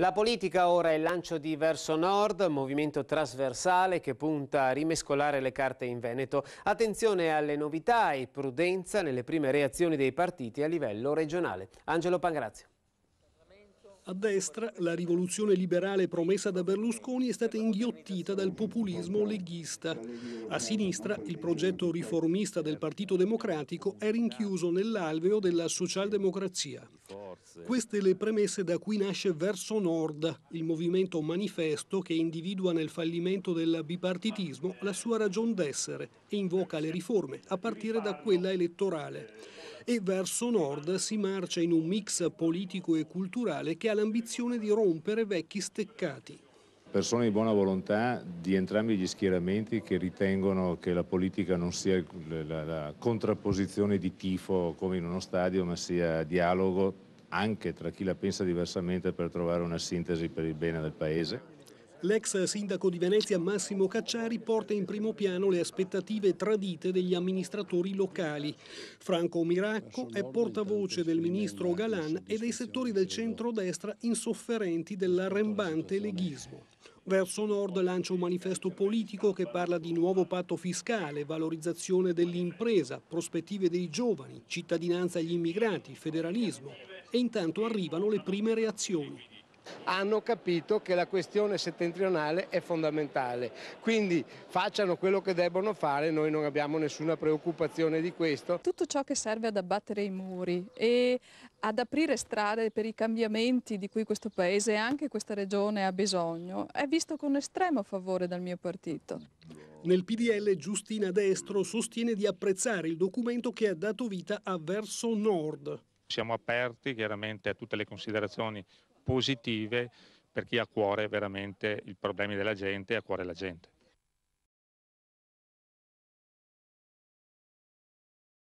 La politica ora è il lancio di Verso Nord, movimento trasversale che punta a rimescolare le carte in Veneto. Attenzione alle novità e prudenza nelle prime reazioni dei partiti a livello regionale. Angelo Pangrazio. A destra la rivoluzione liberale promessa da Berlusconi è stata inghiottita dal populismo leghista. A sinistra il progetto riformista del Partito Democratico è rinchiuso nell'alveo della socialdemocrazia. Queste le premesse da cui nasce Verso Nord, il movimento manifesto che individua nel fallimento del bipartitismo la sua ragion d'essere e invoca le riforme, a partire da quella elettorale. E verso nord si marcia in un mix politico e culturale che ha l'ambizione di rompere vecchi steccati persone di buona volontà di entrambi gli schieramenti che ritengono che la politica non sia la, la contrapposizione di tifo come in uno stadio, ma sia dialogo anche tra chi la pensa diversamente per trovare una sintesi per il bene del Paese. L'ex sindaco di Venezia Massimo Cacciari porta in primo piano le aspettative tradite degli amministratori locali. Franco Miracco è portavoce del ministro Galan e dei settori del centrodestra insofferenti dell'arrembante leghismo. Verso nord lancia un manifesto politico che parla di nuovo patto fiscale, valorizzazione dell'impresa, prospettive dei giovani, cittadinanza agli immigrati, federalismo. E intanto arrivano le prime reazioni hanno capito che la questione settentrionale è fondamentale. Quindi facciano quello che debbono fare, noi non abbiamo nessuna preoccupazione di questo. Tutto ciò che serve ad abbattere i muri e ad aprire strade per i cambiamenti di cui questo Paese e anche questa Regione ha bisogno è visto con estremo favore dal mio partito. Nel PDL Giustina Destro sostiene di apprezzare il documento che ha dato vita a Verso Nord. Siamo aperti chiaramente a tutte le considerazioni positive per chi ha a cuore veramente i problemi della gente e a cuore la gente.